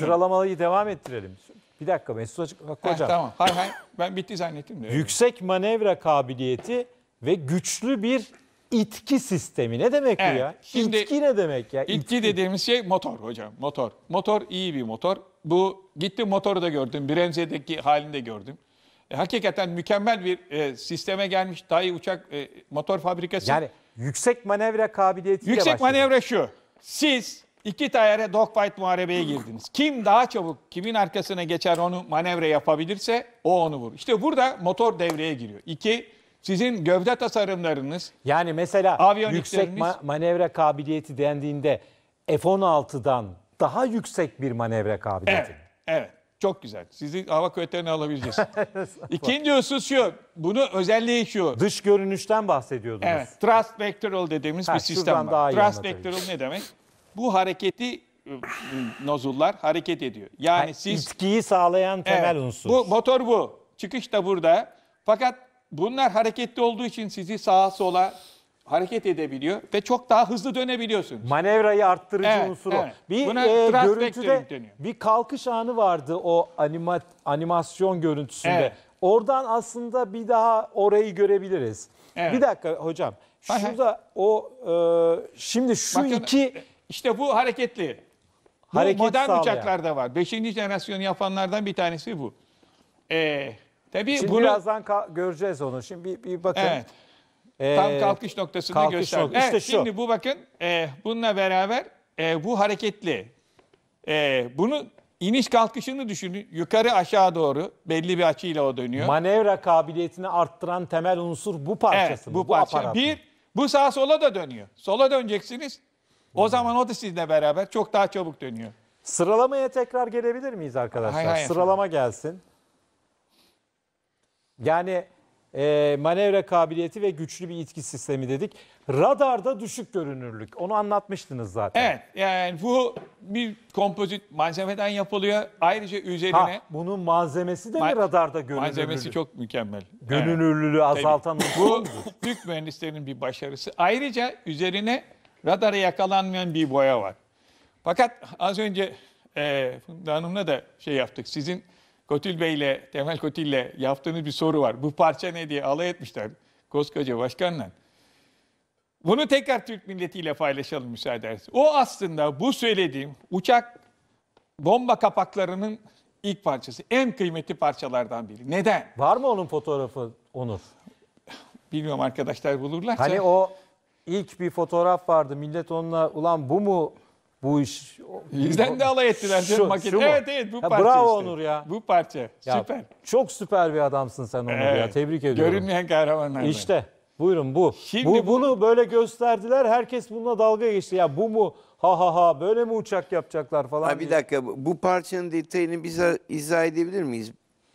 Sıralamayı devam ettirelim. Bir dakika Mesut Açık Hakkı Hocam. tamam. Hay hay. Ben bitti zannettim de. Yüksek manevra kabiliyeti ve güçlü bir itki sistemi. Ne demek Evet, bu ya? şimdi itki ne demek ya? İtki dediğimiz şey motor hocam. Motor. Motor iyi bir motor. Bu gitti motoru da gördüm. Bremze'deki halini de gördüm. E, hakikaten mükemmel bir e, sisteme gelmiş. Daha uçak e, motor fabrikası. Yani yüksek manevra kabiliyeti. Yüksek manevra şu. Siz İki tayare dogfight muharebeye girdiniz. Kim daha çabuk kimin arkasına geçer onu manevra yapabilirse o onu vurur. İşte burada motor devreye giriyor. İki, sizin gövde tasarımlarınız. Yani mesela yüksek ma- manevra kabiliyeti dendiğinde F-16'dan daha yüksek bir manevra kabiliyeti. Evet, evet. Çok güzel. Sizi hava kuvvetlerine alabileceğiz. İkinci husus şu. Bunu özelliği şu. Dış görünüşten bahsediyordunuz. Evet. Thrust Vectoral dediğimiz ha, bir sistem var. Thrust Vectoral ne demek? bu hareketi ıı, ıı, nozullar hareket ediyor. Yani ha, siz itkiyi sağlayan temel evet, unsur. Bu motor bu. Çıkış da burada. Fakat bunlar hareketli olduğu için sizi sağa sola hareket edebiliyor ve çok daha hızlı dönebiliyorsunuz. Manevrayı arttırıcı evet, unsur evet. o. Bir Buna e, görüntüde bir kalkış anı vardı o animat animasyon görüntüsünde. Evet. Oradan aslında bir daha orayı görebiliriz. Evet. Bir dakika hocam. Şurada Aha. o e, şimdi şu Bakın, iki e, işte bu hareketli. Bu modern uçaklar da var. Beşinci jenerasyonu yapanlardan bir tanesi bu. Ee, tabii Şimdi bunu, birazdan göreceğiz onu. Şimdi bir, bir bakın. Evet. Ee, Tam kalkış noktasında kalkış göster. Nok- evet, işte şu. Şimdi bu bakın e, bununla beraber e, bu hareketli. E, bunu iniş kalkışını düşünün. Yukarı aşağı doğru belli bir açıyla o dönüyor. Manevra kabiliyetini arttıran temel unsur bu parçası. Evet, mı? bu, bu parça. bir, bu sağa sola da dönüyor. Sola döneceksiniz. O zaman o da sizinle beraber çok daha çabuk dönüyor. Sıralamaya tekrar gelebilir miyiz arkadaşlar? Hayır, hayır. Sıralama gelsin. Yani e, manevra kabiliyeti ve güçlü bir itki sistemi dedik. Radarda düşük görünürlük. Onu anlatmıştınız zaten. Evet. Yani bu bir kompozit malzemeden yapılıyor. Ayrıca üzerine... Ha, bunun malzemesi de mi Ma- radarda görünürlülük? Malzemesi çok mükemmel. Görünürlüğü evet. azaltan... Şey bu Türk mühendislerin bir başarısı. Ayrıca üzerine radara yakalanmayan bir boya var. Fakat az önce e, Funda Hanım'la da şey yaptık. Sizin Kotil Bey'le, Temel Kotil'le yaptığınız bir soru var. Bu parça ne diye alay etmişler koskoca başkanla. Bunu tekrar Türk milletiyle paylaşalım müsaade ederseniz. O aslında bu söylediğim uçak bomba kapaklarının ilk parçası. En kıymetli parçalardan biri. Neden? Var mı onun fotoğrafı Onur? Bilmiyorum arkadaşlar bulurlarsa. Hani o ilk bir fotoğraf vardı. Millet onunla ulan bu mu bu iş? Bizden de alay ettiler. Şu, makine. şu evet mu? evet bu ha, parça Bravo işte. Onur ya. Bu parça. Ya, süper. Çok süper bir adamsın sen Onur evet. ya. Tebrik ediyorum. Görünmeyen kahramanlar. İşte. Buyurun bu. Şimdi bu, bu bunu böyle gösterdiler. Herkes bununla dalga geçti. Ya bu mu? Ha ha ha böyle mi uçak yapacaklar falan. Ha, bir diye. dakika bu parçanın detayını bize izah edebilir miyiz?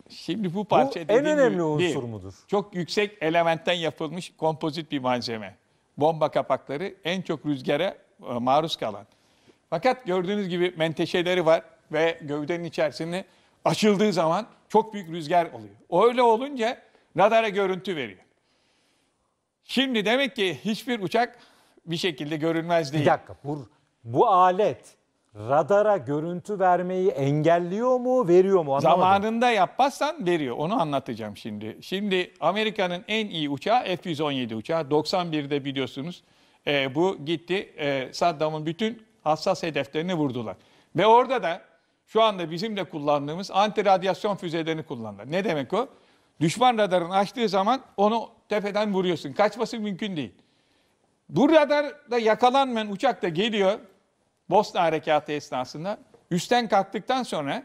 Şimdi bu parça bu en önemli unsur değil. mudur? Çok yüksek elementten yapılmış kompozit bir malzeme bomba kapakları en çok rüzgara e, maruz kalan. Fakat gördüğünüz gibi menteşeleri var ve gövdenin içerisinde açıldığı zaman çok büyük rüzgar oluyor. Öyle olunca radara görüntü veriyor. Şimdi demek ki hiçbir uçak bir şekilde görünmez değil. Bir dakika bu, bu alet radara görüntü vermeyi engelliyor mu, veriyor mu? Anlamadım. Zamanında yapmazsan veriyor. Onu anlatacağım şimdi. Şimdi Amerika'nın en iyi uçağı F-117 uçağı. 91'de biliyorsunuz e, bu gitti. E, Saddam'ın bütün hassas hedeflerini vurdular. Ve orada da şu anda bizim de kullandığımız anti-radyasyon füzelerini kullandılar. Ne demek o? Düşman radarını açtığı zaman onu tepeden vuruyorsun. Kaçması mümkün değil. Bu radarda yakalanmayan uçak da geliyor. Bosna Harekatı esnasında üstten kalktıktan sonra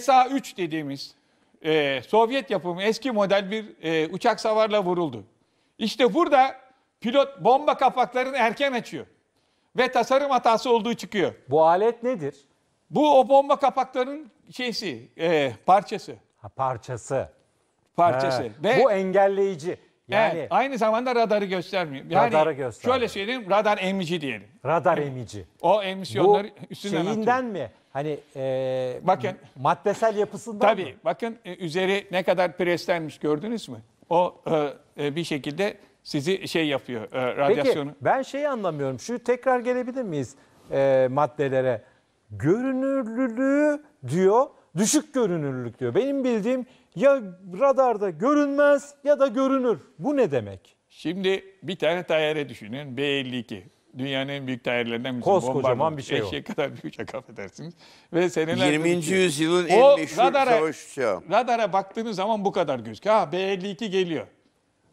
SA-3 dediğimiz e, Sovyet yapımı eski model bir e, uçak savarla vuruldu. İşte burada pilot bomba kapaklarını erken açıyor. Ve tasarım hatası olduğu çıkıyor. Bu alet nedir? Bu o bomba kapaklarının şeysi, e, parçası. Ha, parçası. Parçası. He, Ve bu engelleyici. Yani evet, aynı zamanda radarı göstermiyor. Yani radarı göstermiyor. Şöyle söyleyeyim radar emici diyelim. Radar emici. O emisyonları Bu üstünden şeyinden atıyor. mi? Hani e, bakın maddesel yapısından tabii, mı? bakın e, üzeri ne kadar preslenmiş gördünüz mü? O e, e, bir şekilde sizi şey yapıyor e, radyasyonu. Peki ben şeyi anlamıyorum. Şu tekrar gelebilir miyiz e, maddelere? Görünürlüğü diyor Düşük görünürlük diyor. Benim bildiğim ya radarda görünmez ya da görünür. Bu ne demek? Şimdi bir tane tayyare düşünün. B-52. Dünyanın en büyük tayyarelerinden birisi. Koskocaman bir şey o. kadar büyük uçak affedersiniz. Ve seneler 20. yüzyılın en meşhur radara, savaş uçağı. Radara baktığınız zaman bu kadar gözüküyor. Ha B-52 geliyor.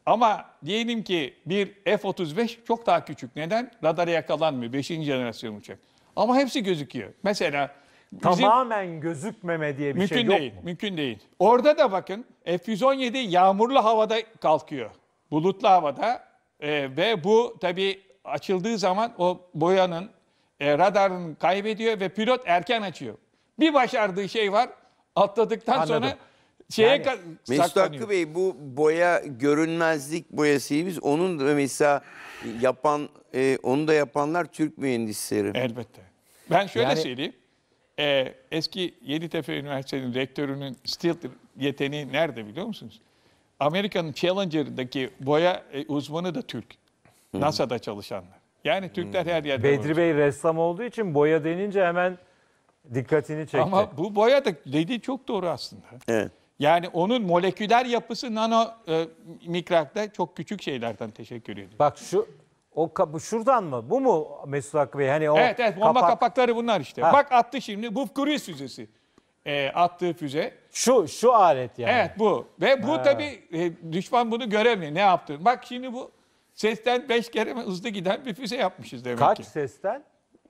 Ama diyelim ki bir F-35 çok daha küçük. Neden? Radara yakalanmıyor. Beşinci jenerasyon uçak. Ama hepsi gözüküyor. Mesela tamamen gözükmeme diye bir şey mümkün şey yok değil, mu? Mümkün değil. Orada da bakın F-117 yağmurlu havada kalkıyor. Bulutlu havada e, ve bu tabii açıldığı zaman o boyanın e, radarını kaybediyor ve pilot erken açıyor. Bir başardığı şey var atladıktan Anladım. sonra şeye yani, Mesut Hakkı Bey bu boya görünmezlik boyasıyı biz onun da mesela yapan e, onu da yapanlar Türk mühendisleri. Elbette. Ben şöyle yani, söyleyeyim e, eski Yeditepe Üniversitesi'nin rektörünün stil yeteneği nerede biliyor musunuz? Amerika'nın Challenger'daki boya e, uzmanı da Türk. NASA'da çalışanlar. Yani Türkler her yerde var. Bedri Bey ressam olduğu için boya denince hemen dikkatini çekti. Ama bu boya da dediği çok doğru aslında. Evet. Yani onun moleküler yapısı nano e, mikrakta çok küçük şeylerden teşekkür ediyorum. Bak şu o kapı şuradan mı? Bu mu Mesut Hakkı Bey? Hani o evet evet bomba kapak... kapakları bunlar işte. Ha. Bak attı şimdi bu Kuris füzesi. E, attığı füze. Şu şu alet yani. Evet bu. Ve bu ha. tabii e, düşman bunu göremiyor. Ne yaptı? Bak şimdi bu sesten 5 kere hızlı giden bir füze yapmışız demek Kaç ki. Kaç sesten?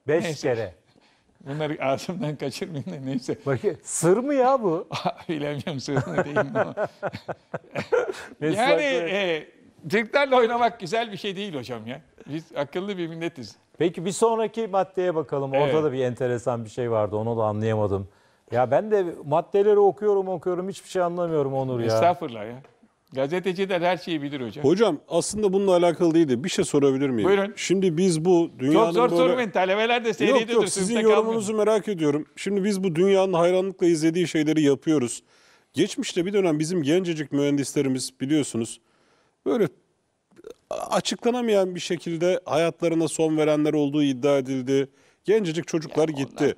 5 kere. Bunları ağzımdan kaçırmayın da neyse. Bak, sır mı ya bu? Bilemiyorum sır mı değil mi? yani e, Türklerle oynamak güzel bir şey değil hocam ya. Biz akıllı bir milletiz. Peki bir sonraki maddeye bakalım. Orada da bir enteresan bir şey vardı. Onu da anlayamadım. Ya ben de maddeleri okuyorum okuyorum hiçbir şey anlamıyorum Onur ya. Estağfurullah ya. Gazeteciler her şeyi bilir hocam. Hocam aslında bununla alakalı değil de bir şey sorabilir miyim? Buyurun. Şimdi biz bu dünyanın Çok zor böyle... sormayın. Talebeler de seyrediyordur. Yok yok sizin yorumunuzu merak ediyorum. Şimdi biz bu dünyanın hayranlıkla izlediği şeyleri yapıyoruz. Geçmişte bir dönem bizim gencecik mühendislerimiz biliyorsunuz böyle açıklanamayan bir şekilde hayatlarına son verenler olduğu iddia edildi. Gencecik çocuklar yani gitti.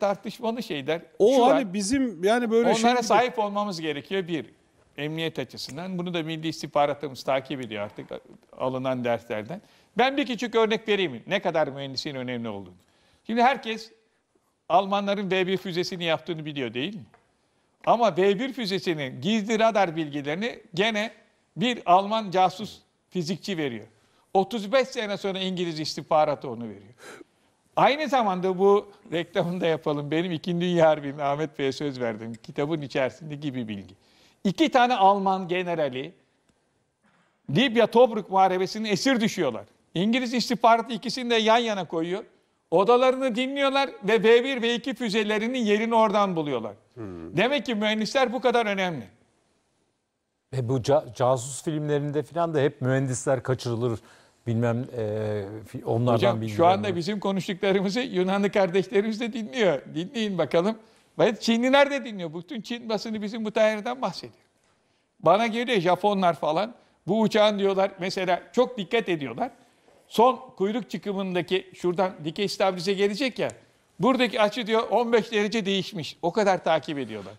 şey der. O Şu hani an, bizim yani böyle onlara şey... sahip olmamız gerekiyor bir emniyet açısından. Bunu da Milli İstihbaratımız takip ediyor artık alınan derslerden. Ben bir küçük örnek vereyim ne kadar mühendisliğin önemli olduğunu. Şimdi herkes Almanların V1 füzesini yaptığını biliyor değil mi? Ama V1 füzesinin gizli radar bilgilerini gene bir Alman casus fizikçi veriyor. 35 sene sonra İngiliz istihbaratı onu veriyor. Aynı zamanda bu reklamını da yapalım. Benim İkinci Dünya Harbi'nin Ahmet Bey'e söz verdim. Kitabın içerisinde gibi bilgi. İki tane Alman generali Libya Tobruk Muharebesi'nin esir düşüyorlar. İngiliz istihbaratı ikisini de yan yana koyuyor. Odalarını dinliyorlar ve B1 ve 2 füzelerinin yerini oradan buluyorlar. Hmm. Demek ki mühendisler bu kadar önemli. E bu ca- casus filmlerinde falan da hep mühendisler kaçırılır bilmem e, onlardan Hocam, Şu anda bizim konuştuklarımızı Yunanlı kardeşlerimiz de dinliyor. Dinleyin bakalım. Çinli nerede dinliyor? Bütün Çin basını bizim bu tarihinden bahsediyor. Bana geliyor Japonlar falan. Bu uçağın diyorlar mesela çok dikkat ediyorlar. Son kuyruk çıkımındaki şuradan dikey stablize gelecek ya. Buradaki açı diyor 15 derece değişmiş. O kadar takip ediyorlar.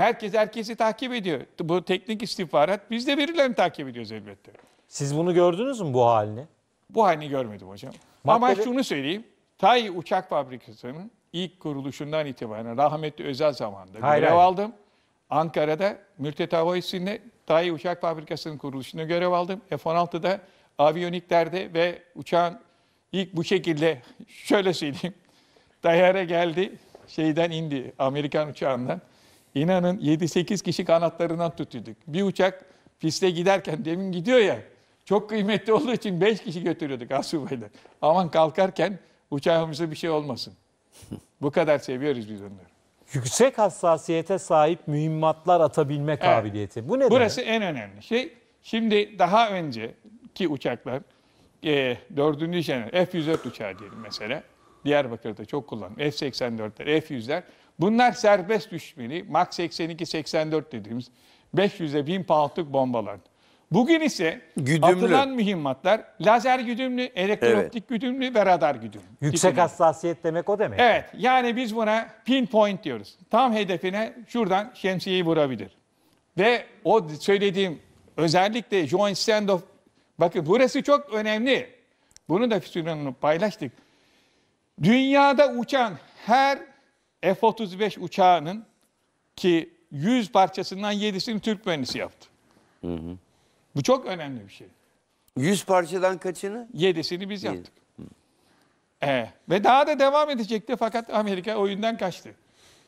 Herkes herkesi takip ediyor. Bu teknik istihbarat biz de verilerini takip ediyoruz elbette. Siz bunu gördünüz mü bu halini? Bu halini görmedim hocam. Maddeli... Ama şunu söyleyeyim. Tay Uçak Fabrikası'nın ilk kuruluşundan itibaren rahmetli özel zamanında hayır, görev hayır. aldım. Ankara'da Mürtet Hava İstin'de Tay Uçak Fabrikası'nın kuruluşunda görev aldım. F-16'da aviyoniklerde ve uçağın ilk bu şekilde şöyle söyleyeyim. Dayara geldi şeyden indi Amerikan uçağından. İnanın 7-8 kişi kanatlarından tutuyorduk. Bir uçak piste giderken demin gidiyor ya. Çok kıymetli olduğu için 5 kişi götürüyorduk asubayla. Aman kalkarken uçağımıza bir şey olmasın. Bu kadar seviyoruz biz onları. Yüksek hassasiyete sahip mühimmatlar atabilme evet. kabiliyeti. Bu ne Burası demek? en önemli şey. Şimdi daha önceki uçaklar e, 4. jenerasyon F-104 uçağı diyelim mesela. Diyarbakır'da çok kullanılıyor. F-84'ler, F-100'ler Bunlar serbest düşmeli. Max 82-84 dediğimiz 500'e 1000 poundluk bombalar. Bugün ise güdümlü. atılan mühimmatlar lazer güdümlü, elektrooptik evet. güdümlü ve radar güdümlü. Yüksek güdümlü. hassasiyet demek o demek. Evet yani biz buna pinpoint diyoruz. Tam hedefine şuradan şemsiyeyi vurabilir. Ve o söylediğim özellikle joint standoff bakın burası çok önemli. Bunu da Füsun'un paylaştık. Dünyada uçan her F-35 uçağının ki 100 parçasından 7'sini Türk mühendisi yaptı. Hı hı. Bu çok önemli bir şey. 100 parçadan kaçını? 7'sini biz yaptık. Ee, ve daha da devam edecekti fakat Amerika oyundan kaçtı.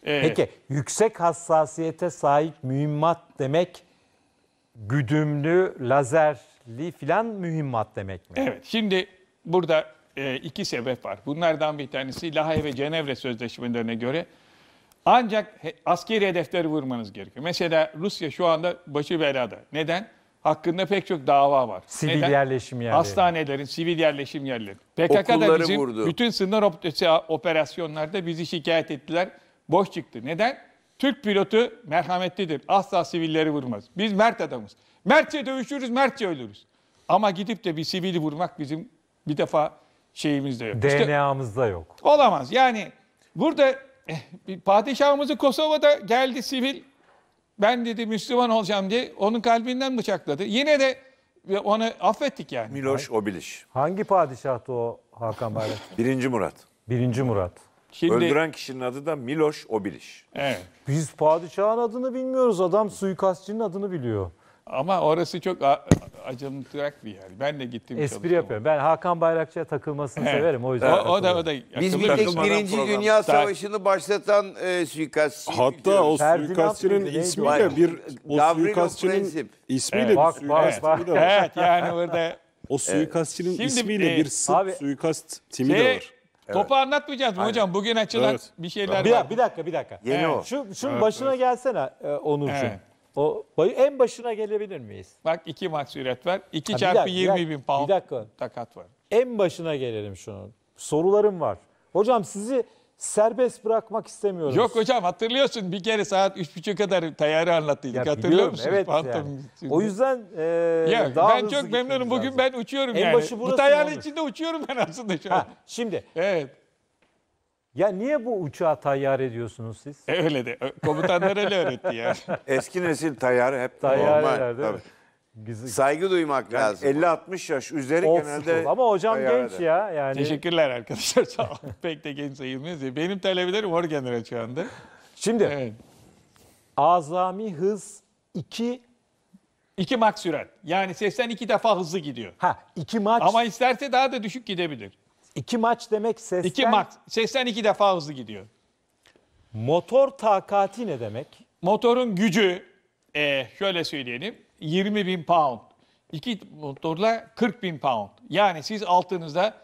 Ee, Peki yüksek hassasiyete sahip mühimmat demek güdümlü, lazerli filan mühimmat demek mi? Evet şimdi burada e, iki sebep var. Bunlardan bir tanesi Lahey ve Cenevre sözleşmelerine göre ancak he, askeri hedefleri vurmanız gerekiyor. Mesela Rusya şu anda başı belada. Neden? Hakkında pek çok dava var. Sivil Neden? yerleşim yerleri. Hastanelerin, sivil yerleşim yerleri. PKK Okulları bizim vurdu. bütün sınır op- operasyonlarda bizi şikayet ettiler. Boş çıktı. Neden? Türk pilotu merhametlidir. Asla sivilleri vurmaz. Biz mert adamız. Mertçe dövüşürüz, mertçe ölürüz. Ama gidip de bir sivili vurmak bizim bir defa şeyimizde yok. DNA'mızda işte, yok. Olamaz. Yani burada eh, padişahımızı Kosova'da geldi sivil ben dedi Müslüman olacağım diye onun kalbinden bıçakladı. Yine de onu affettik yani. Miloš Obilić. Hangi padişahtı o Hakan Bayrak? Birinci Murat. Birinci Murat. Şimdi... Öldüren kişinin adı da Miloš Obilić. Evet. Biz padişahın adını bilmiyoruz. Adam suikastçının adını biliyor. Ama orası çok acımtırak bir yer. Ben de gittim. Espri yapıyorum. Ben Hakan Bayrakçı'ya takılmasını evet. severim. O yüzden. O, o da o da. Biz bir tek Birinci program. Dünya Savaşı'nı başlatan e, suikastçı. Hatta o suikastçının ismiyle bir o suikastçının ismiyle evet. bir suikast. Evet. evet yani orada. O suikastçının evet. ismiyle Şimdi, bir e, sırt abi, suikast timi şey, de var. Evet. Topu anlatmayacağız mı hocam? Bugün açılan evet. bir şeyler bir, var. Bir dakika, bir dakika. Yeni evet. o. Şu, şunun evet, başına evet. gelsene e, Onurcuğum. Evet. O en başına gelebilir miyiz? Bak iki max üret var. 2 çarpı dakika, bir 20 bin dakika, pound bir dakika. takat var. En başına gelelim şunu. Sorularım var. Hocam sizi serbest bırakmak istemiyorum. Yok hocam hatırlıyorsun bir kere saat 3.30 kadar tayarı anlattıydık. Hatırlıyor musun? Evet yani. O yüzden e, Ya, daha ben çok memnunum. Bugün lazım. ben uçuyorum En yani. başı burası Bu tayarın içinde uçuyorum ben aslında şu an. Ha, şimdi Evet. Ya niye bu uçağa tayyar ediyorsunuz siz? E, Öyle de. Komutanlar öyle öğretti yani. Eski nesil tayyarı hep Tayyareler normal. değil Tabii. Güzel. Saygı duymak Yani lazım. 50-60 yaş üzeri Old genelde Of, Ama hocam tayyarede. genç ya. Yani Teşekkürler arkadaşlar. Pek de genç sayılmayız. ya. Benim talebelerim var genel şu anda. Şimdi Evet. azami hız 2 2 max sürat. Yani sesten iki defa hızlı gidiyor. ha 2 maç Ama isterse daha da düşük gidebilir. İki maç demek sesten... İki maç. Sesten iki defa hızlı gidiyor. Motor takati ne demek? Motorun gücü e, şöyle söyleyelim 20 bin pound. İki motorla 40 bin pound. Yani siz altınızda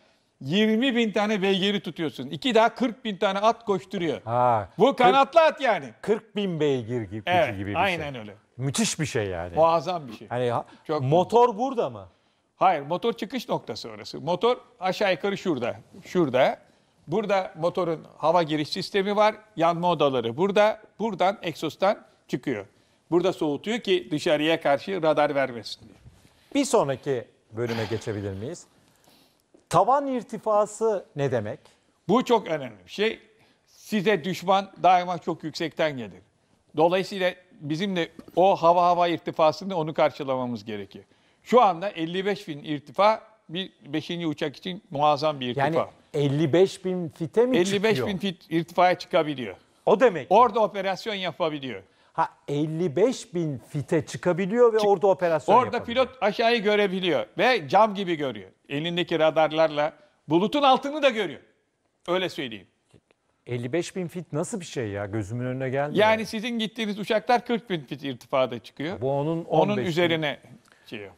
20 bin tane beygiri tutuyorsun. İki daha 40 bin tane at koşturuyor. Ha, Bu kanatlı at yani. 40 bin beygir gibi, evet, gibi bir aynen şey. Aynen öyle. Müthiş bir şey yani. Muazzam bir şey. Hani Çok motor burada mı? Hayır motor çıkış noktası orası. Motor aşağı yukarı şurada. Şurada. Burada motorun hava giriş sistemi var. Yanma odaları burada. Buradan egzostan çıkıyor. Burada soğutuyor ki dışarıya karşı radar vermesin diye. Bir sonraki bölüme geçebilir miyiz? Tavan irtifası ne demek? Bu çok önemli bir şey. Size düşman daima çok yüksekten gelir. Dolayısıyla bizim de o hava hava irtifasını onu karşılamamız gerekir. Şu anda 55 bin irtifa bir 5. uçak için muazzam bir irtifa. Yani 55 bin fite mi 55 çıkıyor? bin fit irtifaya çıkabiliyor. O demek. Orada operasyon yapabiliyor. Ha 55 bin fite çıkabiliyor ve Çık, orada operasyon orada yapabiliyor. Orada pilot aşağıyı görebiliyor ve cam gibi görüyor. Elindeki radarlarla bulutun altını da görüyor. Öyle söyleyeyim. 55 bin fit nasıl bir şey ya? Gözümün önüne gelmiyor. Yani sizin gittiğiniz uçaklar 40 bin fit irtifada çıkıyor. Bu onun 15 onun üzerine bin.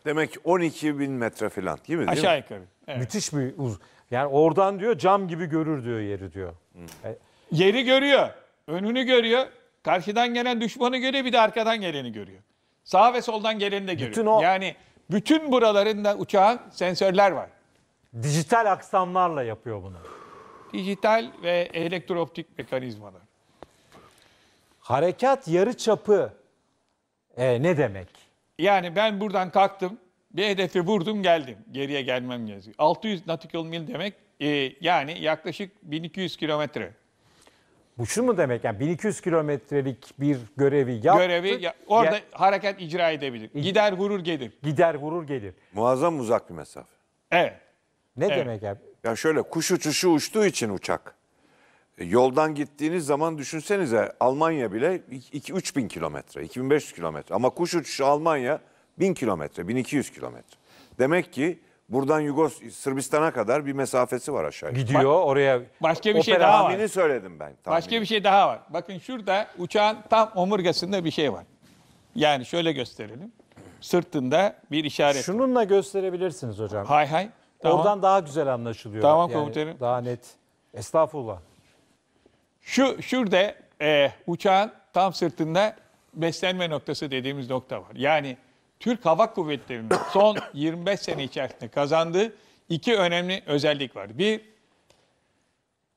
Demek 12 bin metre falan değil mi? Değil Aşağı yukarı. Evet. Müthiş bir uz. Yani oradan diyor cam gibi görür diyor yeri diyor. Hmm. E, Yeri görüyor. Önünü görüyor. Karşıdan gelen düşmanı görüyor. Bir de arkadan geleni görüyor. Sağ ve soldan geleni de görüyor. o- Yani bütün buralarında uçağın sensörler var. Dijital aksamlarla yapıyor bunu. Dijital ve elektrooptik mekanizmalar. Harekat yarı çapı e, ne demek? Yani ben buradan kalktım, bir hedefi vurdum geldim. Geriye gelmem gerekiyor. 600 nautical mil demek e, yani yaklaşık 1200 kilometre. Bu şu mu demek? Yani 1200 kilometrelik bir görevi yaptı. Görevi ya, orada ya, hareket icra edebilir. Gider vurur gelir. Gider vurur gelir. Muazzam uzak bir mesafe. Evet. Ne evet. demek yani? Ya şöyle kuş uçuşu uçtuğu için uçak. E, yoldan gittiğiniz zaman düşünsenize Almanya bile 2-3 bin kilometre, 2500 kilometre. Ama kuş uçuşu Almanya 1000 kilometre, 1200 kilometre. Demek ki buradan Yugos Sırbistan'a kadar bir mesafesi var aşağıya. Gidiyor Bak, oraya. Başka bir şey daha var. söyledim ben. Tahmini. Başka bir şey daha var. Bakın şurada uçağın tam omurgasında bir şey var. Yani şöyle gösterelim. Sırtında bir işaret. Şununla var. gösterebilirsiniz hocam. Hay hay. Tamam. Oradan daha güzel anlaşılıyor. Tamam yani komutanım. Daha net. Estağfurullah. Şu şurada e, uçağın tam sırtında beslenme noktası dediğimiz nokta var. Yani Türk Hava Kuvvetleri'nin son 25 sene içerisinde kazandığı iki önemli özellik var. Bir,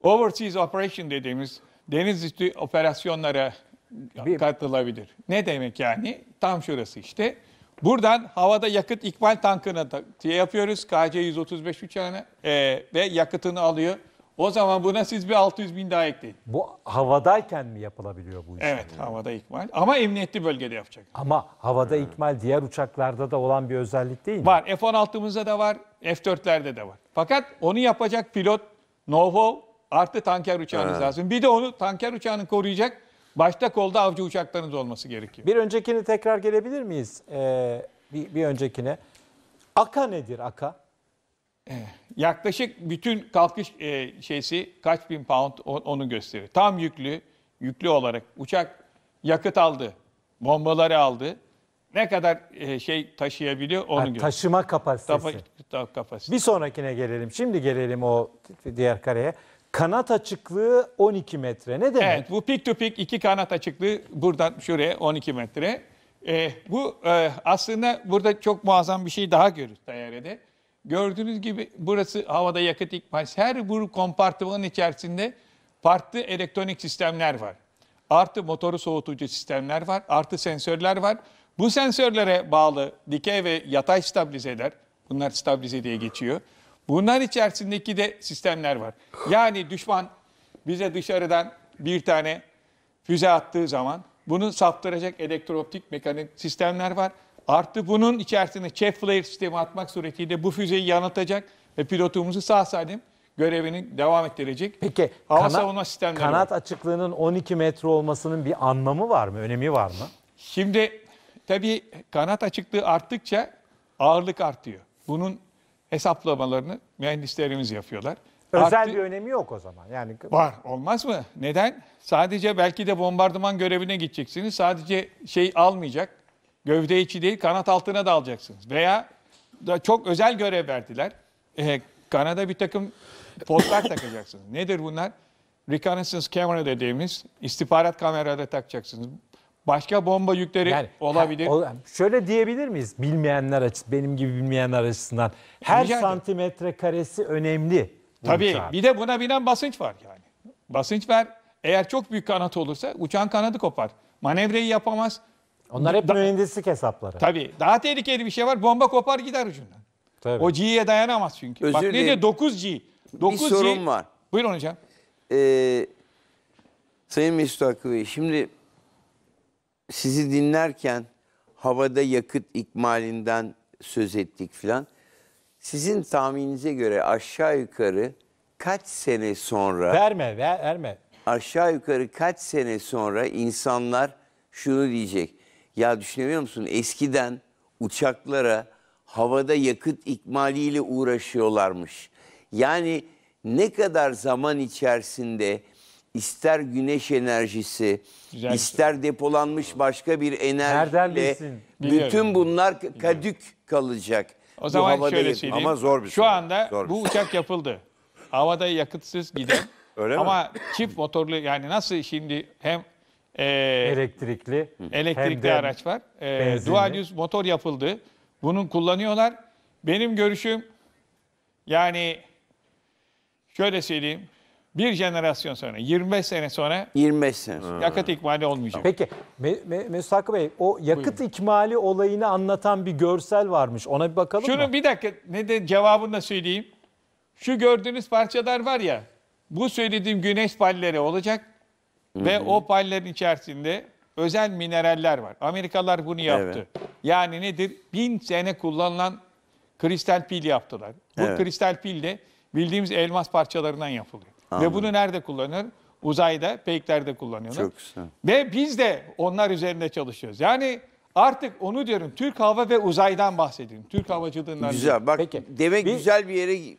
overseas operation dediğimiz deniz üstü operasyonlara bir... katılabilir. Ne demek yani? Tam şurası işte. Buradan havada yakıt ikmal tankına da şey yapıyoruz. KC-135 uçağına e, ve yakıtını alıyor. O zaman buna siz bir 600 bin daha ekleyin. Bu havadayken mi yapılabiliyor bu işler? Evet havada ikmal ama emniyetli bölgede yapacak. Ama havada ikmal diğer uçaklarda da olan bir özellik değil mi? Var F-16'mızda da var F-4'lerde de var. Fakat onu yapacak pilot novo artı tanker uçağınız lazım. Bir de onu tanker uçağını koruyacak başta kolda avcı uçaklarınız olması gerekiyor. Bir öncekini tekrar gelebilir miyiz? Ee, bir, bir öncekine. Aka nedir Aka? Evet. Yaklaşık bütün kalkış e, şeysi kaç bin pound onu gösterir. Tam yüklü, yüklü olarak uçak yakıt aldı, bombaları aldı. Ne kadar e, şey taşıyabiliyor onu ha, Taşıma kapasitesi. Tapa, ta, kapasitesi. Bir sonrakine gelelim. Şimdi gelelim o diğer kareye. Kanat açıklığı 12 metre. Ne demek? Evet bu pik to pik iki kanat açıklığı buradan şuraya 12 metre. E, bu e, aslında burada çok muazzam bir şey daha görürüz tayyarede. Gördüğünüz gibi burası havada yakıt ikmaz. Her bu kompartımanın içerisinde farklı elektronik sistemler var. Artı motoru soğutucu sistemler var. Artı sensörler var. Bu sensörlere bağlı dikey ve yatay stabilizeler, bunlar stabilize diye geçiyor. Bunlar içerisindeki de sistemler var. Yani düşman bize dışarıdan bir tane füze attığı zaman bunu saptıracak elektrooptik mekanik sistemler var. Artı bunun içerisine Chef Flare sistemi atmak suretiyle bu füzeyi yanıltacak ve pilotumuzu sağ salim görevini devam ettirecek. Peki hava kana, savunma sistemleri kanat var. açıklığının 12 metre olmasının bir anlamı var mı? Önemi var mı? Şimdi tabii kanat açıklığı arttıkça ağırlık artıyor. Bunun hesaplamalarını mühendislerimiz yapıyorlar. Özel Artı, bir önemi yok o zaman. Yani var. Olmaz mı? Neden? Sadece belki de bombardıman görevine gideceksiniz. Sadece şey almayacak. Gövde içi değil kanat altına da alacaksınız. Veya da çok özel görev verdiler. E, kanada bir takım postlar takacaksınız. Nedir bunlar? Reconnaissance camera dediğimiz istihbarat kamerada takacaksınız. Başka bomba yükleri yani, olabilir. Ha, şöyle diyebilir miyiz bilmeyenler açısından, benim gibi bilmeyenler açısından? Her Rica santimetre ederim. karesi önemli. Tabii uçağın. bir de buna binen basınç var yani. Basınç var. Eğer çok büyük kanat olursa uçağın kanadı kopar. manevreyi yapamaz. Onlar hep da, mühendislik hesapları. Tabii. Daha tehlikeli bir şey var. Bomba kopar gider ucundan. Tabii. O G'ye dayanamaz çünkü. Özür Bak ne diyor 9G. 9G. Bir sorun var. Buyurun hocam. Ee, Sayın Mesut Bey şimdi sizi dinlerken havada yakıt ikmalinden söz ettik filan. Sizin tahmininize göre aşağı yukarı kaç sene sonra... Verme, ver, verme. Aşağı yukarı kaç sene sonra insanlar şunu diyecek. Ya düşünemiyor musun? Eskiden uçaklara havada yakıt ikmaliyle uğraşıyorlarmış. Yani ne kadar zaman içerisinde ister güneş enerjisi, Güzel ister şey. depolanmış başka bir enerjiyle bütün bunlar kadük Biliyorum. kalacak. O zaman bu şöyle söyleyeyim. Ama zor bir Şu şey. anda zor bu şey. uçak yapıldı. Havada yakıtsız giden Öyle ama mi? çift motorlu yani nasıl şimdi hem e, elektrikli elektrikli araç var. E, dual yüz motor yapıldı. Bunun kullanıyorlar. Benim görüşüm yani şöyle söyleyeyim. Bir jenerasyon sonra, 25 sene sonra 25 sene sonra. yakıt ikmali olmayacak. Peki Me Me Mesut Hakkı Bey o yakıt ikmali olayını anlatan bir görsel varmış. Ona bir bakalım Şunu mı? bir dakika ne de cevabını da söyleyeyim. Şu gördüğünüz parçalar var ya bu söylediğim güneş panelleri olacak. Ve o payların içerisinde özel mineraller var. Amerikalılar bunu yaptı. Evet. Yani nedir? Bin sene kullanılan kristal pil yaptılar. Bu evet. kristal pil de bildiğimiz elmas parçalarından yapılıyor. Anladım. Ve bunu nerede kullanır? Uzayda, peyklerde kullanıyorlar. Çok güzel. Ve biz de onlar üzerinde çalışıyoruz. Yani artık onu diyorum Türk hava ve uzaydan bahsedin. Türk havacılığından. Güzel bak Peki. demek bir, güzel bir yere...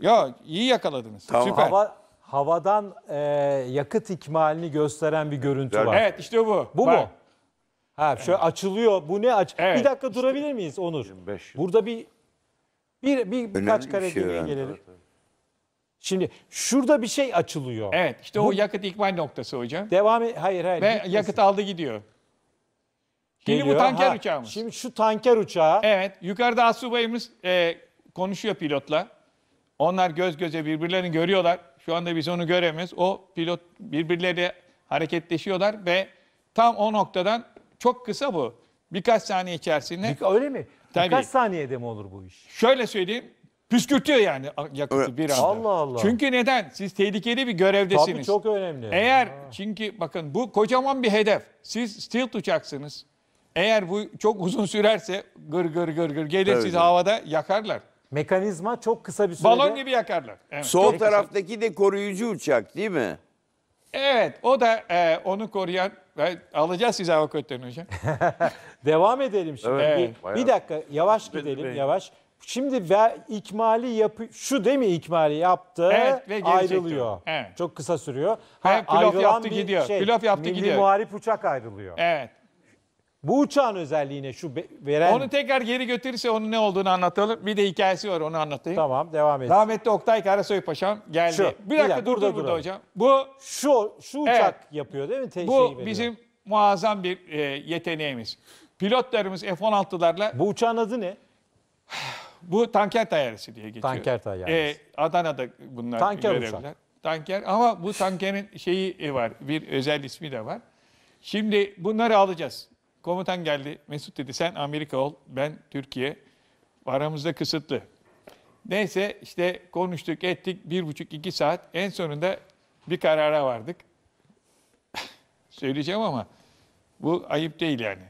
Ya iyi yakaladınız. Tamam. Süper. Hava, havadan e, yakıt ikmalini gösteren bir görüntü var. Evet işte bu. Bu mu? Ha şöyle açılıyor. Bu ne aç? Evet. Bir dakika durabilir miyiz Onur? 25. Burada bir bir, bir birkaç bir kare şey geriye gelelim. Şimdi şurada bir şey açılıyor. Evet işte o Bu- yakıt ikmal noktası hocam. Devam et. Hayır hayır. Ve bitmesin. yakıt aldı gidiyor. Şimdi bu tanker Ha, uçağımız. Şimdi şu tanker uçağı. Evet yukarıda asubayımız e, konuşuyor pilotla. Onlar göz göze birbirlerini görüyorlar. Şu anda biz onu göremiyoruz. O pilot birbirleri hareketleşiyorlar ve tam o noktadan çok kısa bu. Birkaç saniye içerisinde. Bir, öyle mi? Tabii. Birkaç saniyede mi olur bu iş? Şöyle söyleyeyim. Püskürtüyor yani yakıtı evet. bir anda. Allah Allah. Çünkü neden? Siz tehlikeli bir görevdesiniz. Tabii çok önemli. Eğer ha. çünkü bakın bu kocaman bir hedef. Siz stealth uçaksınız. Eğer bu çok uzun sürerse gır gır gır gır gelir evet. siz havada yakarlar mekanizma çok kısa bir sürede... Balon gibi yakarlar. Evet. Sol çok taraftaki kısa. de koruyucu uçak değil mi? Evet o da e, onu koruyan alacağız size avukatlarını hocam. Devam edelim şimdi. Evet, bir, bir dakika yavaş gidelim Benim. yavaş. Şimdi ve ikmali yapı şu değil mi ikmali yaptı evet, ve ayrılıyor. Evet. Çok kısa sürüyor. Ha, Hem pilof yaptı bir gidiyor. Şey, pilof yaptı milli gidiyor. muharip uçak ayrılıyor. Evet. Bu uçağın özelliğine şu veren... Onu tekrar geri götürürse onun ne olduğunu anlatalım. Bir de hikayesi var onu anlatayım. Tamam devam et. Rahmetli Oktay Karasoy Paşam geldi. Şu, bir dakika dur dur burada hocam. Bu Şu, şu uçak Evet. yapıyor değil mi? Te- bu bizim muazzam bir e, yeteneğimiz. Pilotlarımız F-16'larla Bu uçağın adı ne? bu tanker tayarısı diye geçiyor. Tanker tayarısı. E, Adana'da bunlar Tanker görevler. uçak. Tanker ama bu tankerin şeyi var. Bir özel ismi de var. Şimdi bunları alacağız. Komutan geldi. Mesut dedi sen Amerika ol, ben Türkiye. Aramızda kısıtlı. Neyse işte konuştuk ettik bir buçuk iki saat. En sonunda bir karara vardık. Söyleyeceğim ama bu ayıp değil yani.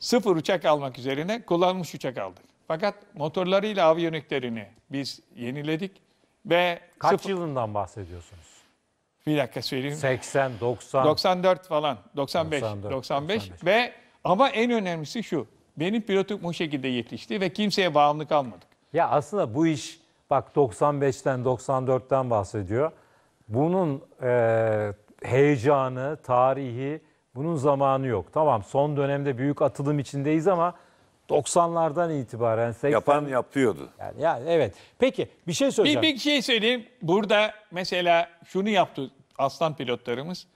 Sıfır uçak almak üzerine kullanmış uçak aldık. Fakat motorlarıyla aviyoniklerini biz yeniledik ve Kaç sıfır... yılından bahsediyorsunuz? Bir dakika söyleyeyim. 80, 90. 94 falan. 95, 94, 95, 95. ve ama en önemlisi şu. Benim pilotum bu şekilde yetişti ve kimseye bağımlı kalmadık. Ya aslında bu iş bak 95'ten 94'ten bahsediyor. Bunun e, heyecanı, tarihi, bunun zamanı yok. Tamam son dönemde büyük atılım içindeyiz ama 90'lardan itibaren 80... Yapan yapıyordu. Yani, yani evet. Peki bir şey söyleyeceğim. Bir, bir şey söyleyeyim. Burada mesela şunu yaptı aslan pilotlarımız.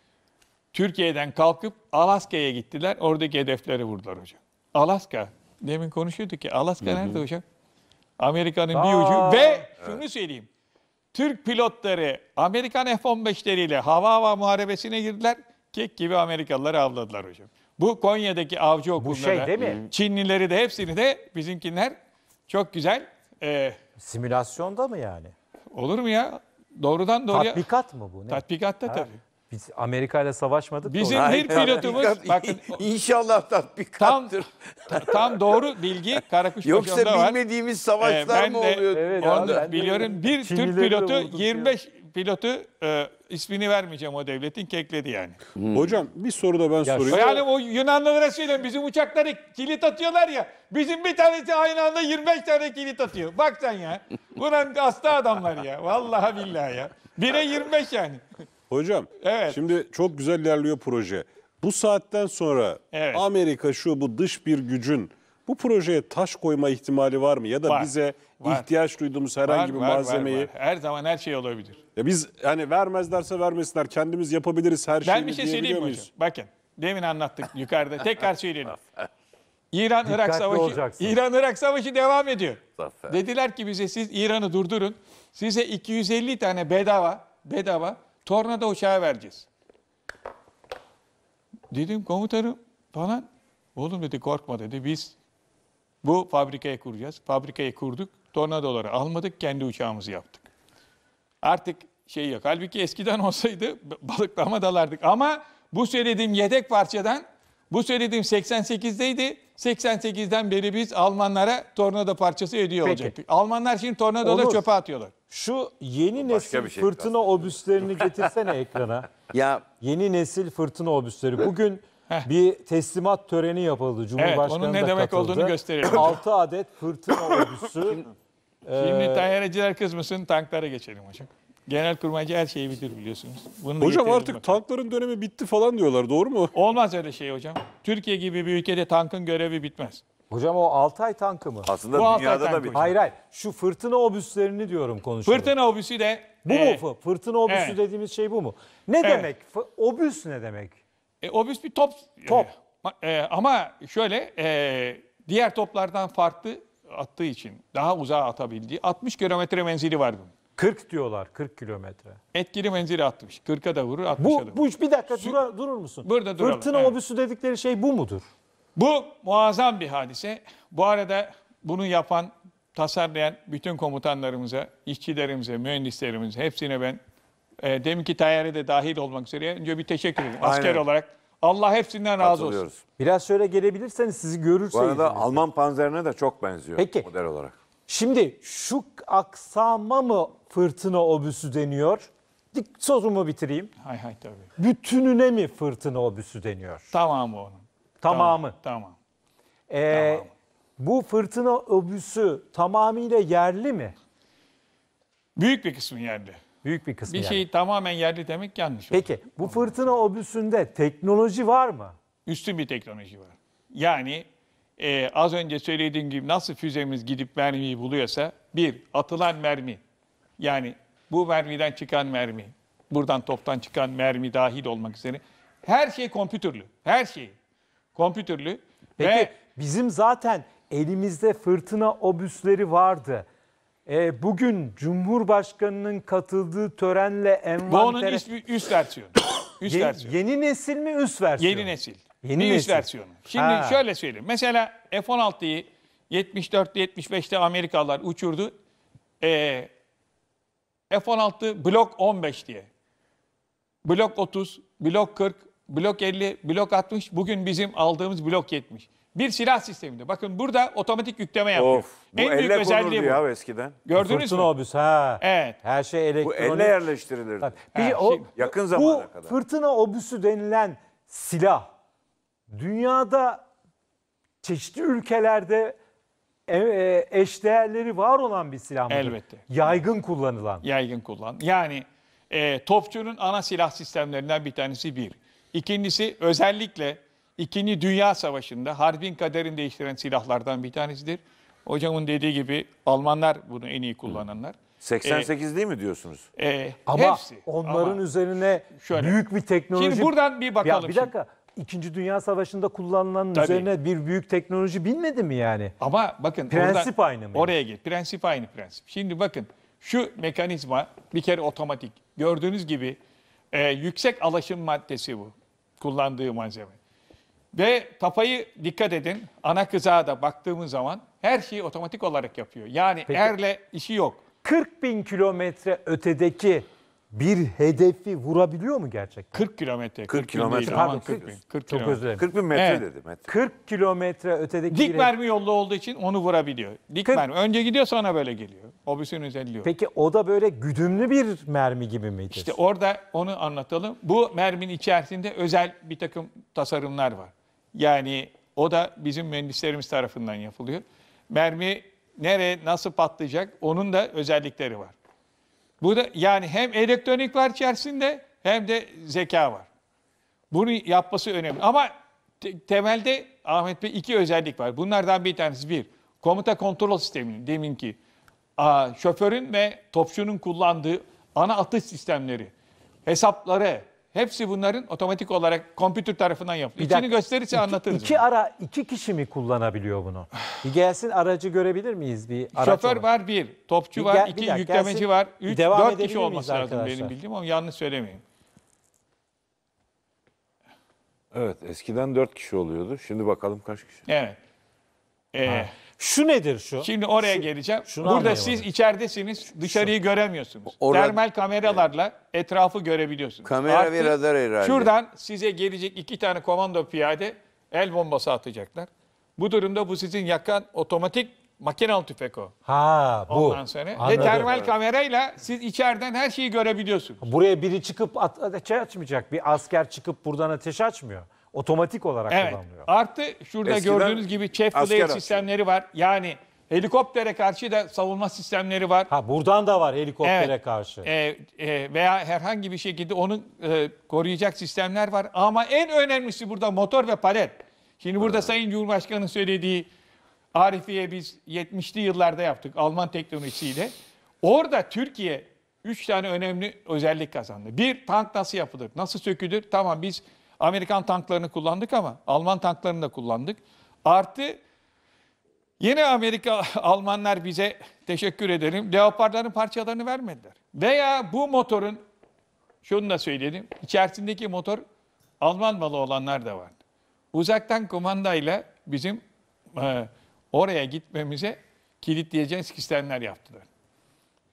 Türkiye'den kalkıp Alaska'ya gittiler. Oradaki hedefleri vurdular hocam. Alaska. Demin konuşuyorduk ki Alaska hı hı. nerede hocam? Amerika'nın bir ucu. Ve şunu söyleyeyim. Türk pilotları Amerikan F-15'leriyle hava hava muharebesine girdiler. Kek gibi Amerikalıları avladılar hocam. Bu Konya'daki avcı okulları. Bu şey değil mi? Çinlileri de hepsini de bizimkiler çok güzel. E, Simülasyonda mı yani? Olur mu ya? Doğrudan doğruya. Tatbikat mı bu? Ne? Tatbikatta ha. tabii. Biz Amerika ile savaşmadık. Bizim doğru. bir pilotumuz bakın inşallah tatbikattır. Tam, tam doğru bilgi Karakuş Yoksa var. bilmediğimiz savaşlar ee, mı de, oluyor? Evet, onu abi, biliyorum. Bir Türk pilotu 25 ya. pilotu e, ismini vermeyeceğim o devletin kekledi yani. Hmm. Hocam bir soru da ben ya sorayım. Yani o Yunanlılara söyleyeyim bizim uçakları kilit atıyorlar ya. Bizim bir tanesi aynı anda 25 tane kilit atıyor. Bak sen ya. Bunlar hasta adamlar ya. Vallahi billahi ya. Bire 25 yani. Hocam evet. şimdi çok güzel ilerliyor proje. Bu saatten sonra evet. Amerika şu bu dış bir gücün bu projeye taş koyma ihtimali var mı? Ya da var, bize var. ihtiyaç duyduğumuz herhangi var, bir malzemeyi... Var, var. Her zaman her şey olabilir. Ya biz hani vermezlerse vermesinler kendimiz yapabiliriz her şeyi Ben bir şey söyleyeyim mi hocam? Bakın demin anlattık yukarıda tekrar söyleyelim. İran Irak savaşı İran Irak savaşı devam ediyor. Zafer. Dediler ki bize siz İran'ı durdurun. Size 250 tane bedava bedava Tornada uçağı vereceğiz. Dedim komutanım falan. Oğlum dedi korkma dedi. Biz bu fabrikayı kuracağız. Fabrikayı kurduk. Tornadoları almadık. Kendi uçağımızı yaptık. Artık şey yok. Halbuki eskiden olsaydı balıklama dalardık. Ama bu söylediğim yedek parçadan bu söylediğim 88'deydi. 88'den beri biz Almanlara tornado parçası ediyor olacak. Almanlar şimdi tornadoda Onur, çöpe atıyorlar. Şu yeni Başka nesil şey fırtına obüslerini getirsene ekrana. Ya yeni nesil fırtına obüsleri. Bugün bir teslimat töreni yapıldı. Cumhurbaşkanı evet, onun ne demek olduğunu gösteriyor. 6 adet fırtına obüsü. Şimdi, ee, şimdi tayyareciler kızmasın tanklara geçelim hocam. Genel kurmaycı her şeyi bilir biliyorsunuz. Bunu hocam artık bakalım. tankların dönemi bitti falan diyorlar doğru mu? Olmaz öyle şey hocam. Türkiye gibi bir ülkede tankın görevi bitmez. Hocam o 6 ay tankı mı? Aslında Bu dünyada da bir. Hayır hayır. Şu fırtına obüslerini diyorum konuşuyorum. Fırtına obüsü de. Bu e, mu? Fırtına obüsü evet. dediğimiz şey bu mu? Ne evet. demek? Obüs ne demek? E, obüs bir top. Top. E, e, ama şöyle e, diğer toplardan farklı attığı için daha uzağa atabildiği 60 kilometre menzili var bunun. 40 diyorlar 40 kilometre. Etkili menzili 60. 40'a da vurur 60'a Bu, da vurur. bu bir dakika dura, durur musun? Burada duralım. Fırtına evet. obüsü dedikleri şey bu mudur? Bu muazzam bir hadise. Bu arada bunu yapan, tasarlayan bütün komutanlarımıza, işçilerimize, mühendislerimize hepsine ben e, deminki tayyare de dahil olmak üzere önce bir teşekkür ederim. Asker Aynen. olarak Allah hepsinden razı olsun. Biraz şöyle gelebilirseniz sizi görürseniz. Bu arada Alman panzerine de çok benziyor Peki. model olarak. Şimdi şu aksama mı fırtına obüsü deniyor? Sözümü bitireyim. Hay hay tabii. Bütününe mi fırtına obüsü deniyor? Tamamı onun. Tamamı. Tamam. Ee, Tamam. Bu fırtına obüsü tamamıyla yerli mi? Büyük bir kısmı yerli. Büyük bir kısmı Bir yerli. şeyi tamamen yerli demek yanlış olur. Peki bu fırtına obüsünde teknoloji var mı? Üstün bir teknoloji var. Yani e, az önce söylediğim gibi nasıl füzemiz gidip mermiyi buluyorsa bir atılan mermi yani bu mermiden çıkan mermi buradan toptan çıkan mermi dahil olmak üzere her şey kompütürlü her şey kompütürlü Peki ve bizim zaten elimizde fırtına obüsleri vardı. E, bugün Cumhurbaşkanı'nın katıldığı törenle envantere... Bu onun üst, üst versiyonu. Üst yeni, Yeni nesil mi üst versiyonu? Yeni nesil. Yeni bir üst versiyonu. Şimdi Ha. şöyle söyleyeyim. Mesela F-16'yı 74'te 75'te Amerikalılar uçurdu. Ee, F-16 blok 15 diye. Blok 30, blok 40, blok 50, blok 60. Bugün bizim aldığımız blok 70. Bir silah sisteminde. Bakın burada otomatik yükleme yapıyor. Of. Bu en büyük özelliği bu. ya eskiden. Gördünüz mü? Fırtına obüs ha. Evet. Her şey elektronik. Bu elle yerleştirilirdi. Tabii. Bir, Ha, o, şey- yakın zamana bu kadar. fırtına obüsü denilen silah dünyada çeşitli ülkelerde e, e, eşdeğerleri var olan bir silah mıdır? Elbette. Yaygın kullanılan. Yaygın kullanılan. Yani e, topçunun ana silah sistemlerinden bir tanesi bir. İkincisi özellikle ikinci Dünya Savaşı'nda harbin kaderini değiştiren silahlardan bir tanesidir. Hocamın dediği gibi Almanlar bunu en iyi kullananlar. 88 ee, değil mi diyorsunuz? E, e, ama hepsi. onların ama üzerine şöyle. büyük bir teknoloji. Şimdi buradan bir bakalım. Ya bir dakika. Şimdi. İkinci Dünya Savaşı'nda kullanılan üzerine bir büyük teknoloji bilmedi mi yani? Ama bakın prensip oradan, aynı mı? Oraya git. Prensip aynı prensip. Şimdi bakın şu mekanizma bir kere otomatik. Gördüğünüz gibi e, yüksek alaşım maddesi bu kullandığı malzeme. Ve tapayı dikkat edin ana kızağa da baktığımız zaman her şeyi otomatik olarak yapıyor. Yani Peki. erle işi yok. 40 bin kilometre ötedeki bir hedefi vurabiliyor mu gerçekten? 40 kilometre. 40 kilometre. Pardon, 40 bin. 40 Çok özür dilerim. 40 bin metre Evet. dedi metre. 40 kilometre ötedeki Dik bir mermi yolda olduğu için onu vurabiliyor. Dik Kırk- mermi. Önce gidiyor sonra böyle geliyor. Obüsün özelliği o. Peki o da böyle güdümlü bir mermi gibi miydi? İşte orada onu anlatalım. Bu mermin içerisinde özel bir takım tasarımlar var. Yani o da bizim mühendislerimiz tarafından yapılıyor. Mermi nereye nasıl patlayacak onun da özellikleri var. Bu da yani hem elektronik var içerisinde hem de zeka var. Bunu yapması önemli. Ama te temelde Ahmet Bey iki özellik var. Bunlardan bir tanesi bir, komuta kontrol sisteminin demin ki şoförün ve topçunun kullandığı ana atış sistemleri, hesapları, Hepsi bunların otomatik olarak kompütür tarafından yapılıyor. İçini dakika, gösterirse iki, anlatırız. İki bunu. ara iki kişi mi kullanabiliyor bunu? Bir gelsin aracı görebilir miyiz bir araç Şoför olarak. var bir, topçu bir var gel, iki, bir dakika, yüklemeci gelsin, var üç, devam dört kişi olması arkadaşlar? lazım benim bildiğim ama yanlış söylemeyeyim. Evet eskiden dört kişi oluyordu. Şimdi bakalım kaç kişi. Evet. Ee, şu nedir şu? Şimdi oraya şu, geleceğim. Burada siz içeridesiniz, dışarıyı şu. göremiyorsunuz. Orada, Termal kameralarla evet. etrafı görebiliyorsunuz. Kamera Artık ve radar herhalde. Şuradan size gelecek iki tane komando piyade el bombası atacaklar. Bu durumda bu sizin yakan otomatik makinalı tüfek o. Ha bu. Ondan sonra. E, Anladım. Ve termal evet. kamerayla siz içeriden her şeyi görebiliyorsunuz. Buraya biri çıkıp ateş açmayacak. Bir asker çıkıp buradan ateş açmıyor. Otomatik olarak evet. kullanılıyor. Artı şurada Eskiden gördüğünüz gibi chef blade sistemleri var. Yani helikoptere karşı da savunma sistemleri var. Ha buradan da var helikoptere evet. karşı. E, e, veya herhangi bir şekilde onu e, koruyacak sistemler var. Ama en önemlisi burada motor ve palet. Şimdi burada evet. Sayın Cumhurbaşkanı'nın söylediği Arifiye biz 70'li yıllarda yaptık Alman teknolojisiyle. Orada Türkiye 3 tane önemli özellik kazandı. Bir, tank nasıl yapılır, nasıl sökülür? Tamam biz Amerikan tanklarını kullandık ama Alman tanklarını da kullandık. Artı yine Amerika Almanlar bize teşekkür edelim. Leopardların parçalarını vermediler. Veya bu motorun şunu da söyledim İçerisindeki motor Alman malı olanlar da vardı. Uzaktan kumandayla bizim e, oraya gitmemize kilitleyeceğiz istenler yaptılar.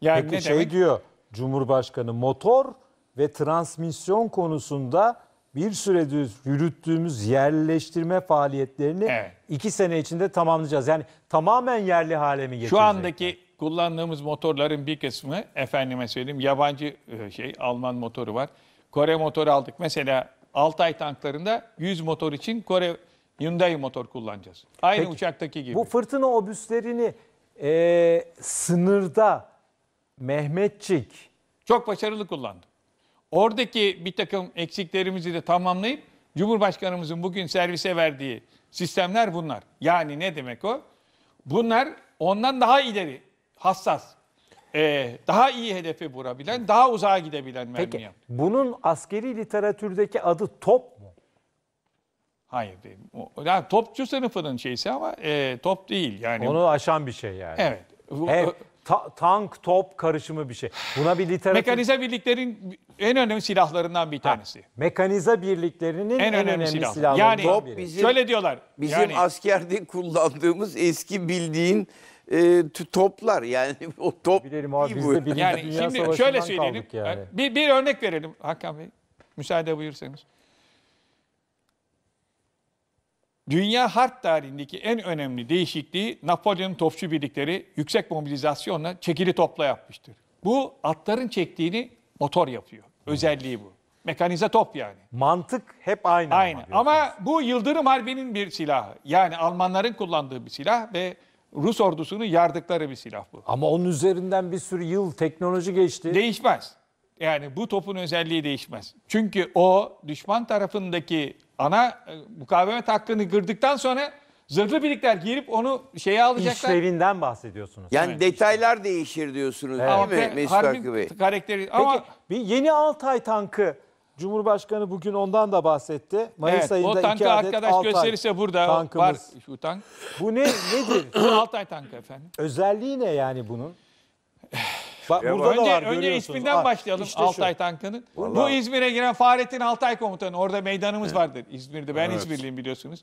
Yani Peki ne şey demek? diyor Cumhurbaşkanı motor ve transmisyon konusunda bir süredir yürüttüğümüz yerleştirme faaliyetlerini Evet. iki sene içinde tamamlayacağız. Yani tamamen yerli hale mi getirecek? Şu andaki kullandığımız motorların bir kısmı efendime söyleyeyim yabancı e, şey Alman motoru var. Kore motoru aldık. Mesela Altay tanklarında 100 motor için Kore Hyundai motor kullanacağız. Aynı Peki, uçaktaki gibi. Bu fırtına obüslerini e, sınırda Mehmetçik, Çok başarılı kullandık. Oradaki bir takım eksiklerimizi de tamamlayıp Cumhurbaşkanımızın bugün servise verdiği sistemler bunlar. Yani ne demek o? Bunlar ondan daha ileri, hassas, ee, daha iyi hedefi vurabilen, daha uzağa gidebilen mermi. Peki, bunun askeri literatürdeki adı top mu? Hayır değil. yani topçu sınıfının şeysi ama e, top değil. yani. Onu aşan bir şey yani. Evet. He, ta- tank top karışımı bir şey. Buna bir literatür... Mekanize birliklerin en önemli silahlarından bir tanesi. Mekanize birliklerinin en, en önemli, önemli silahı. Yani Top bizim- şöyle diyorlar. Bizim yani, askerde kullandığımız eski bildiğin e, toplar yani o top Bilelim abi biz de Birinci yani Dünya şimdi şöyle söyleyelim. yani. Bir, bir örnek verelim Hakan Bey. Müsaade buyursanız. Dünya harp tarihindeki en önemli değişikliği Napolyon'un topçu birlikleri yüksek mobilizasyonla çekili topla yapmıştır. Bu atların çektiğini motor yapıyor. Özelliği bu. Mekanize top yani. Mantık hep aynı. Aynı ama, ama bu Yıldırım Harbi'nin bir silahı. Yani Almanların kullandığı bir silah ve Rus ordusunu yardıkları bir silah bu. Ama onun üzerinden bir sürü yıl teknoloji geçti. Değişmez. Yani bu topun özelliği değişmez. Çünkü o düşman tarafındaki ana e, mukavemet hakkını kırdıktan sonra zırhlı birlikler girip onu şeye alacaklar. İşlevinden bahsediyorsunuz. Yani evet. detaylar değişir diyorsunuz evet. değil mi Mesut Hakkı Bey? Karakteri. Peki Ama... bir yeni Altay tankı Cumhurbaşkanı bugün ondan da bahsetti. Mayıs evet, ayında o tankı iki adet arkadaş Altay gösterirse burada tankımız. var şu tank. Bu ne nedir? Altay tankı efendim. Özelliği ne yani bunun? Bak, burada önce, da var, önce isminden Aa, ah, başlayalım işte Altay şu. Tanka'nın. Bu İzmir'e giren Fahrettin Altay komutanı. Orada meydanımız evet. vardır İzmir'de. Ben evet. İzmirliyim biliyorsunuz.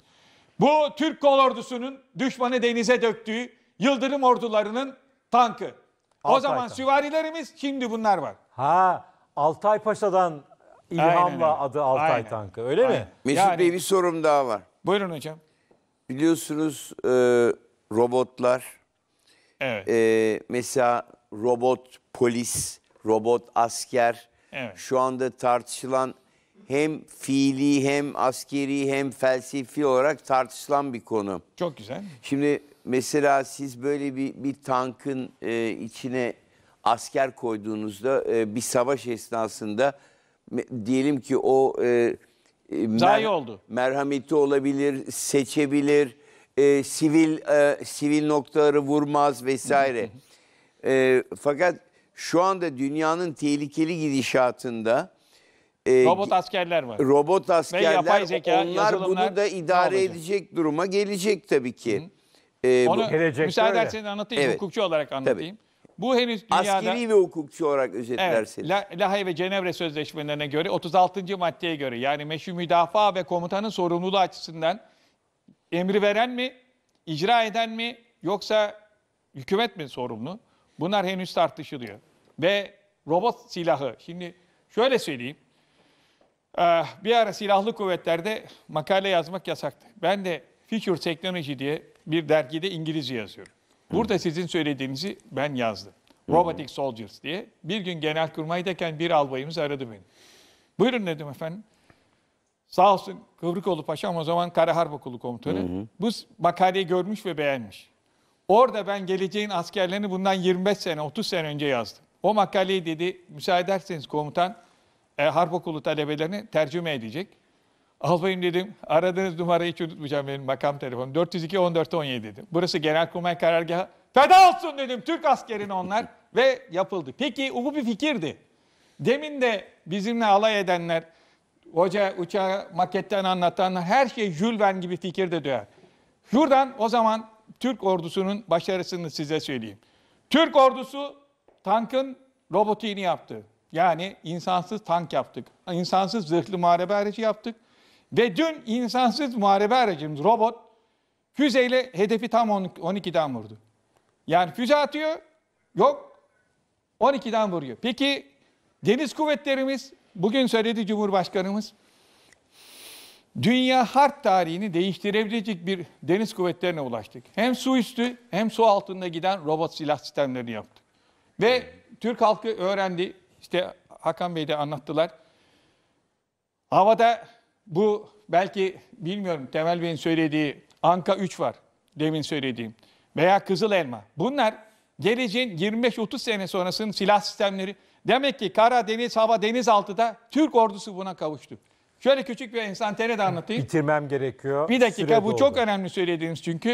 Bu Türk kol ordusunun düşmanı denize döktüğü Yıldırım ordularının tankı. Altay o zaman tank. süvarilerimiz şimdi bunlar var. Ha Altay Paşa'dan ilhamla Aynen, adı Altay Aynen. tankı öyle Aynen. mi? Mesut yani, Bey bir sorum daha var. Buyurun hocam. Biliyorsunuz e, robotlar evet. e, mesela robot polis, robot asker. Evet. Şu anda tartışılan hem fiili hem askeri hem felsefi olarak tartışılan bir konu. Çok güzel. Şimdi mesela siz böyle bir, bir tankın e, içine asker koyduğunuzda e, bir savaş esnasında diyelim ki o e, e mer oldu. merhameti olabilir, seçebilir, e, sivil e, sivil noktaları vurmaz vesaire. E, fakat şu anda dünyanın tehlikeli gidişatında e, robot askerler var. Robot askerler Ve yapay zeka, onlar bunu da idare edecek duruma gelecek tabii ki. Hı. Ee, Onu bu, müsaade ederseniz anlatayım evet. hukukçu olarak anlatayım. Tabii. Bu henüz dünyada... Askeri ve hukukçu olarak özetlerseniz. Evet, Lahey ve Cenevre Sözleşmelerine göre 36. maddeye göre yani meşru müdafaa ve komutanın sorumluluğu açısından emri veren mi, icra eden mi yoksa hükümet mi sorumlu? Bunlar henüz tartışılıyor. Ve robot silahı. Şimdi şöyle söyleyeyim. Ee, bir ara silahlı kuvvetlerde makale yazmak yasaktı. Ben de Future Technology diye bir dergide İngilizce yazıyorum. Burada hmm. sizin söylediğinizi ben yazdım. Hmm. Robotic Soldiers diye. Bir gün genelkurmaydayken bir albayımız aradı beni. Buyurun dedim efendim. Sağ olsun Kıvrıkoğlu Paşam o zaman Kara Harp Okulu Komutanı. Hı Bu makaleyi görmüş ve beğenmiş. Orada ben geleceğin askerlerini bundan 25 sene, 30 sene önce yazdım. O makaleyi dedi, müsaade ederseniz komutan e, harp okulu talebelerini tercüme edecek. Albayım dedim, aradığınız numarayı hiç unutmayacağım benim makam telefonum. 402 14 17 dedim. Burası Genelkurmay Karargahı. Feda olsun dedim Türk askerine onlar ve yapıldı. Peki bu bir fikirdi. Demin de bizimle alay edenler, hoca uçağı maketten anlatanlar her şey Jules Verne gibi fikirde de diyor. Şuradan o zaman Türk ordusunun başarısını size söyleyeyim. Türk ordusu tankın robotiğini yaptı. Yani insansız tank yaptık. İnsansız zırhlı muharebe aracı yaptık. Ve dün insansız muharebe aracımız robot füzeyle hedefi tam 12'den vurdu. Yani füze atıyor, yok 12'den vuruyor. Peki deniz kuvvetlerimiz, bugün söyledi Cumhurbaşkanımız, Dünya harp tarihini değiştirebilecek bir deniz kuvvetlerine ulaştık. Hem su üstü hem su altında giden robot silah sistemlerini yaptık. Ve Türk halkı öğrendi. İşte Hakan Bey de anlattılar. Havada bu belki bilmiyorum Temel Bey'in söylediği Anka 3 var. Demin söylediğim. Veya Kızıl Elma. Bunlar geleceğin 25-30 sene sonrasının silah sistemleri. Demek ki kara, deniz, hava, deniz denizaltıda Türk ordusu buna kavuştu. Şöyle küçük bir insantane de anlatayım. Bitirmem gerekiyor. Bir dakika Süre bu doldu. çok önemli söylediğiniz çünkü.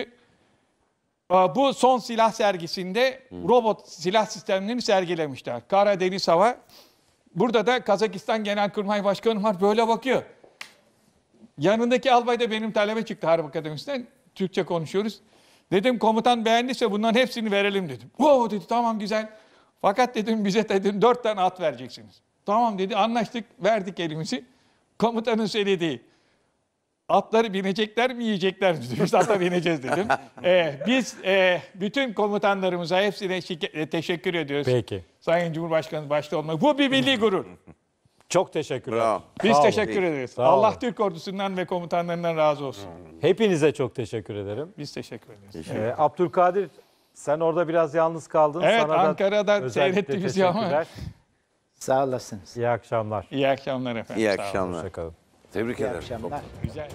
E, bu son silah sergisinde hmm. robot silah sistemlerini sergilemişler. Kara deniz hava. Burada da Kazakistan Genelkurmay Başkanı var böyle bakıyor. Yanındaki albay da benim talebe çıktı Harp Akademisi'nden. Türkçe konuşuyoruz. Dedim komutan beğendiyse bunların hepsini verelim dedim. Oo dedi tamam güzel. Fakat dedim bize dedim dört tane at vereceksiniz. Tamam dedi anlaştık verdik elimizi. Komutanın söylediği. Atları binecekler mi yiyecekler mi? Biz ata bineceğiz dedim. ee, biz e, bütün komutanlarımıza hepsine şike- e, teşekkür ediyoruz. Peki. Sayın Cumhurbaşkanı başta olmak. Bu bir milli gurur. Çok teşekkürler. Bravo. Biz Sağ olun. teşekkür ederiz. Sağ olun. Allah Türk ordusundan ve komutanlarından razı olsun. Hepinize çok teşekkür ederim. Biz teşekkür ederiz. Ee, Abdülkadir sen orada biraz yalnız kaldın. Evet, Sana Ankara'da özellikle seyrettiniz ama- Sağ olasınız. İyi akşamlar. İyi akşamlar efendim. İyi akşamlar. Hoşçakalın. Tebrik İyi ederim. akşamlar. Güzel.